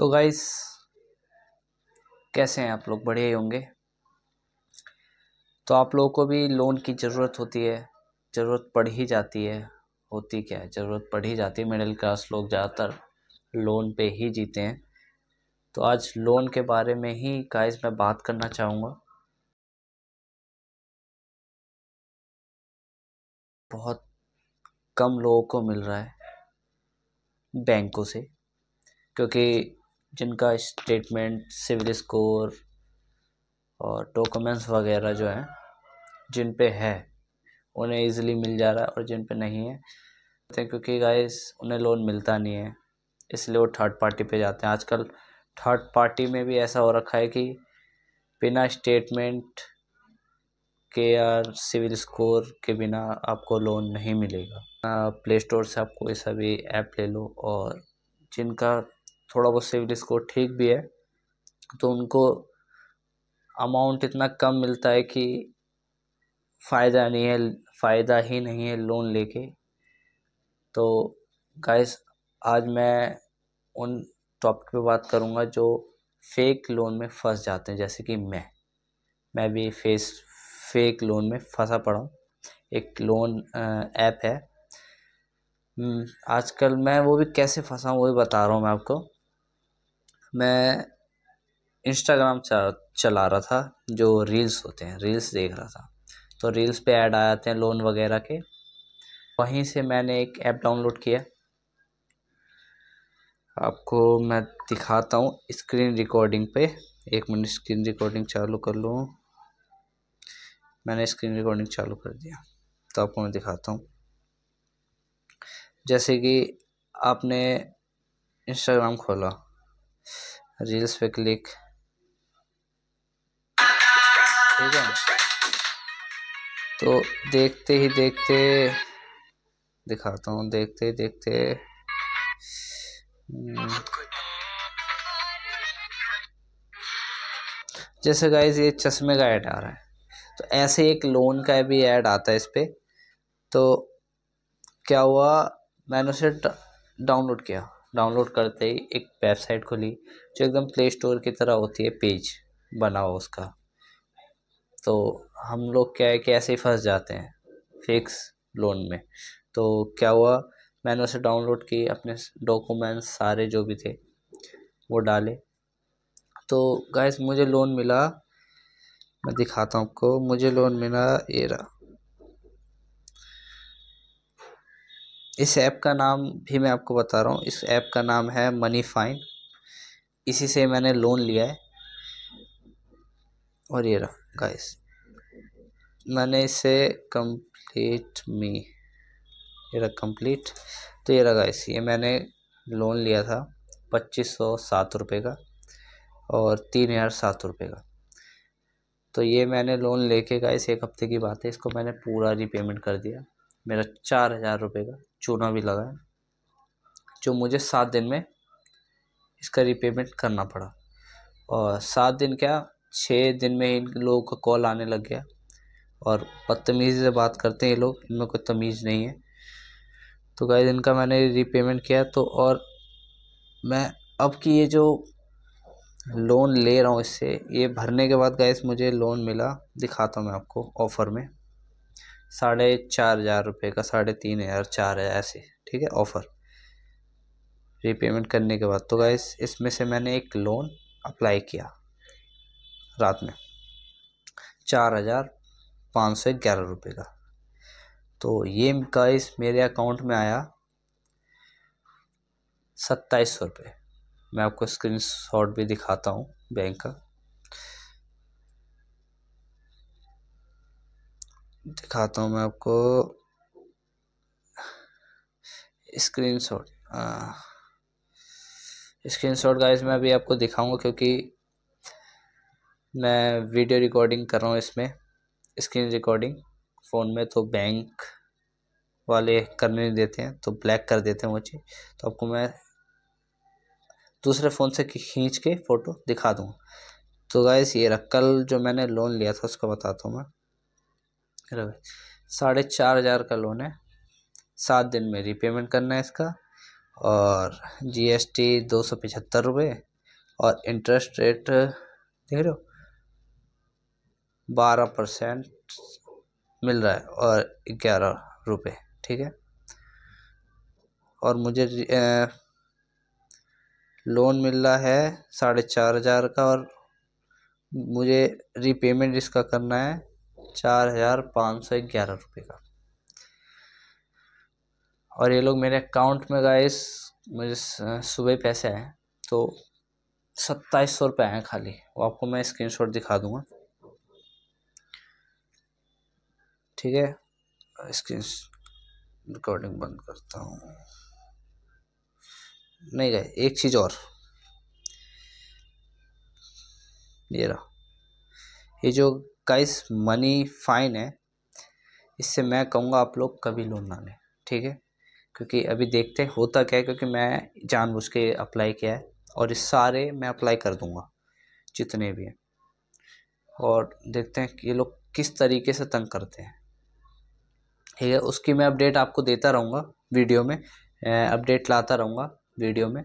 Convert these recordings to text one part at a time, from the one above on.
तो गाइस कैसे हैं आप लोग बढ़े ही होंगे तो आप लोगों को भी लोन की ज़रूरत होती है ज़रूरत पड़ ही जाती है होती क्या है ज़रूरत पड़ ही जाती है मिडिल क्लास लोग ज़्यादातर लोन पे ही जीते हैं तो आज लोन के बारे में ही गाइस मैं बात करना चाहूँगा बहुत कम लोगों को मिल रहा है बैंकों से क्योंकि जिनका स्टेटमेंट सिविल स्कोर और डॉक्यूमेंट्स वगैरह जो हैं जिन पे है उन्हें इजीली मिल जा रहा है और जिन पे नहीं है क्योंकि गाइस उन्हें लोन मिलता नहीं है इसलिए वो थर्ड पार्टी पे जाते हैं आजकल थर्ड पार्टी में भी ऐसा हो रखा है कि बिना स्टेटमेंट के यार सिविल स्कोर के बिना आपको लोन नहीं मिलेगा प्ले स्टोर से आपको कोई सा भी ऐप ले लो और जिनका थोड़ा बहुत सिविल स्कोर ठीक भी है तो उनको अमाउंट इतना कम मिलता है कि फ़ायदा नहीं है फ़ायदा ही नहीं है लोन लेके तो गाइस आज मैं उन टॉपिक पे बात करूँगा जो फेक लोन में फंस जाते हैं जैसे कि मैं मैं भी फेस फेक लोन में फंसा पड़ा हूँ एक लोन ऐप है हम्म, आजकल मैं वो भी कैसे फंसा हूँ वो भी बता रहा हूँ मैं आपको मैं इंस्टाग्राम चला रहा था जो रील्स होते हैं रील्स देख रहा था तो रील्स पे ऐड आ जाते हैं लोन वगैरह के वहीं से मैंने एक ऐप डाउनलोड किया आपको मैं दिखाता हूँ स्क्रीन रिकॉर्डिंग पे एक मिनट स्क्रीन रिकॉर्डिंग चालू कर लूँ मैंने स्क्रीन रिकॉर्डिंग चालू कर दिया तो आपको मैं दिखाता हूँ जैसे कि आपने इंस्टाग्राम खोला रील्स पे क्लिक ठीक है तो देखते ही देखते दिखाता हूँ देखते ही देखते हम्म। जैसे गाइज ये चश्मे का ऐड आ रहा है तो ऐसे एक लोन का भी ऐड आता है इस पर तो क्या हुआ मैंने उसे डाउनलोड किया डाउनलोड करते ही एक वेबसाइट खुली जो एकदम प्ले स्टोर की तरह होती है पेज बना हो उसका तो हम लोग क्या है कि ऐसे ही फंस जाते हैं फिक्स लोन में तो क्या हुआ मैंने उसे डाउनलोड की अपने डॉक्यूमेंट्स सारे जो भी थे वो डाले तो गैस मुझे लोन मिला मैं दिखाता हूँ आपको मुझे लोन मिला ये रहा इस ऐप का नाम भी मैं आपको बता रहा हूँ इस ऐप का नाम है मनी फाइन इसी से मैंने लोन लिया है और ये रहा गाइस मैंने इसे कंप्लीट मी ये रहा कंप्लीट तो ये रहा गाइस ये मैंने लोन लिया था पच्चीस सौ सात रुपये का और तीन हज़ार सात रुपये का तो ये मैंने लोन लेके गाइस एक हफ्ते की बात है इसको मैंने पूरा रीपेमेंट कर दिया मेरा चार हज़ार रुपये का चूना भी लगा है जो मुझे सात दिन में इसका रिपेमेंट करना पड़ा और सात दिन क्या छः दिन में इन लोगों का कॉल आने लग गया और बदतमीज़ी से बात करते हैं ये लोग इनमें कोई तमीज़ नहीं है तो दिन इनका मैंने रीपेमेंट किया तो और मैं अब की ये जो लोन ले रहा हूँ इससे ये भरने के बाद गए मुझे लोन मिला दिखाता हूँ मैं आपको ऑफ़र में साढ़े चार हज़ार रुपये का साढ़े तीन हज़ार चार हज़ार ऐसे ठीक है ऑफ़र रीपेमेंट करने के बाद तो गाइस इसमें से मैंने एक लोन अप्लाई किया रात में चार हज़ार पाँच सौ ग्यारह रुपये का तो ये गाइस मेरे अकाउंट में आया सत्ताईस सौ रुपये मैं आपको स्क्रीन शॉट भी दिखाता हूँ बैंक का दिखाता हूँ मैं आपको स्क्रीनशॉट शॉट हाँ। स्क्रीन शॉट गाइज मैं अभी आपको दिखाऊंगा क्योंकि मैं वीडियो रिकॉर्डिंग कर रहा हूँ इसमें स्क्रीन रिकॉर्डिंग फ़ोन में तो बैंक वाले करने नहीं देते हैं तो ब्लैक कर देते हैं वो चीज़ तो आपको मैं दूसरे फ़ोन से खींच के फ़ोटो दिखा दूँगा तो गाइस ये रहा कल जो मैंने लोन लिया था उसका बताता हूँ मैं मेरा भाई साढ़े चार हज़ार का लोन है सात दिन में रीपेमेंट करना है इसका और जीएसटी दो सौ पचहत्तर रुपये और इंटरेस्ट रेट देख रहे हो बारह परसेंट मिल रहा है और ग्यारह रुपये ठीक है और मुझे ए, लोन मिल रहा है साढ़े चार हज़ार का और मुझे रीपेमेंट इसका करना है चार हज़ार पाँच सौ ग्यारह रुपये का और ये लोग मेरे अकाउंट में गए मुझे सुबह पैसे आए तो सत्ताईस सौ रुपये आए खाली वो आपको मैं स्क्रीनशॉट दिखा दूंगा ठीक है स्क्रीन रिकॉर्डिंग बंद करता हूँ नहीं गए एक चीज़ और ये रहा ये जो गाइस मनी फाइन है इससे मैं कहूँगा आप लोग कभी लोन ना लें ठीक है क्योंकि अभी देखते हैं होता क्या है क्योंकि मैं जानबूझ के अप्लाई किया है और इस सारे मैं अप्लाई कर दूँगा जितने भी हैं और देखते हैं कि ये लोग किस तरीके से तंग करते हैं ठीक है उसकी मैं अपडेट आपको देता रहूँगा वीडियो में अपडेट लाता रहूँगा वीडियो में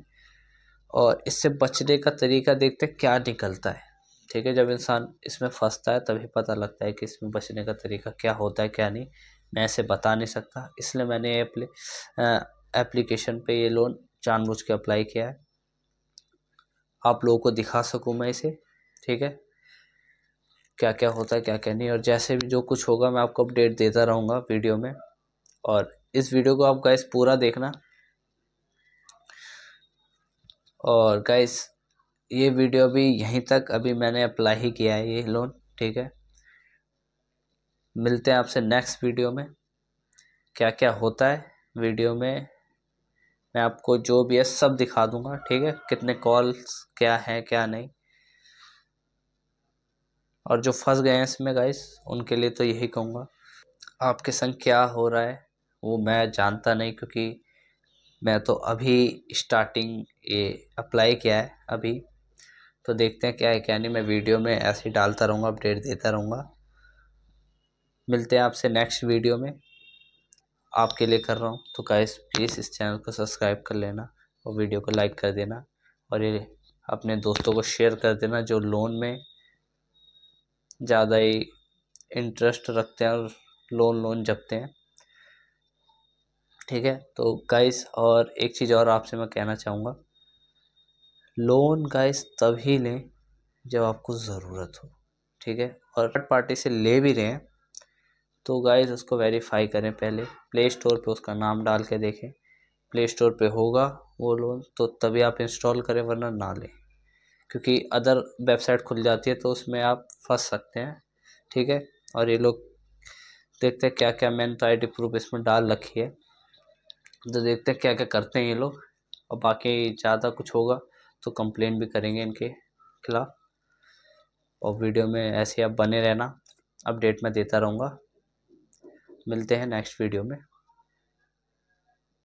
और इससे बचने का तरीका देखते क्या निकलता है ठीक है जब इंसान इसमें फंसता है तभी पता लगता है कि इसमें बचने का तरीका क्या होता है क्या नहीं मैं ऐसे बता नहीं सकता इसलिए मैंने एप्लीकेशन पे ये लोन जानबूझ के अप्लाई किया है आप लोगों को दिखा सकूँ मैं इसे ठीक है क्या क्या होता है क्या क्या नहीं और जैसे भी जो कुछ होगा मैं आपको अपडेट देता रहूँगा वीडियो में और इस वीडियो को आप गाइस पूरा देखना और गाइस ये वीडियो भी यहीं तक अभी मैंने अप्लाई ही किया है ये लोन ठीक है मिलते हैं आपसे नेक्स्ट वीडियो में क्या क्या होता है वीडियो में मैं आपको जो भी है सब दिखा दूंगा ठीक है कितने कॉल्स क्या है क्या नहीं और जो फंस गए हैं इसमें गाइस उनके लिए तो यही कहूँगा आपके संग क्या हो रहा है वो मैं जानता नहीं क्योंकि मैं तो अभी स्टार्टिंग ये अप्लाई किया है अभी तो देखते हैं क्या है क्या नहीं मैं वीडियो में ऐसे ही डालता रहूँगा अपडेट देता रहूँगा मिलते हैं आपसे नेक्स्ट वीडियो में आपके लिए कर रहा हूँ तो गाइस प्लीज़ इस चैनल को सब्सक्राइब कर लेना और वीडियो को लाइक कर देना और ये अपने दोस्तों को शेयर कर देना जो लोन में ज़्यादा ही इंटरेस्ट रखते हैं और लोन लोन जपते हैं ठीक है तो गाइस और एक चीज़ और आपसे मैं कहना चाहूँगा लोन गाइस तभी लें जब आपको ज़रूरत हो ठीक है और थर्ड पार्टी से ले भी रहे हैं तो गाइस उसको वेरीफाई करें पहले प्ले स्टोर पे उसका नाम डाल के देखें प्ले स्टोर पे होगा वो लोन तो तभी आप इंस्टॉल करें वरना ना लें क्योंकि अदर वेबसाइट खुल जाती है तो उसमें आप फंस सकते हैं ठीक है और ये लोग देखते हैं क्या क्या मैंने तो आई डी प्रूफ इसमें डाल रखी है तो देखते हैं क्या क्या करते हैं ये लोग और बाकी ज़्यादा कुछ होगा तो कंप्लेन भी करेंगे इनके खिलाफ़ और वीडियो में ऐसे आप बने रहना अपडेट मैं देता रहूँगा मिलते हैं नेक्स्ट वीडियो में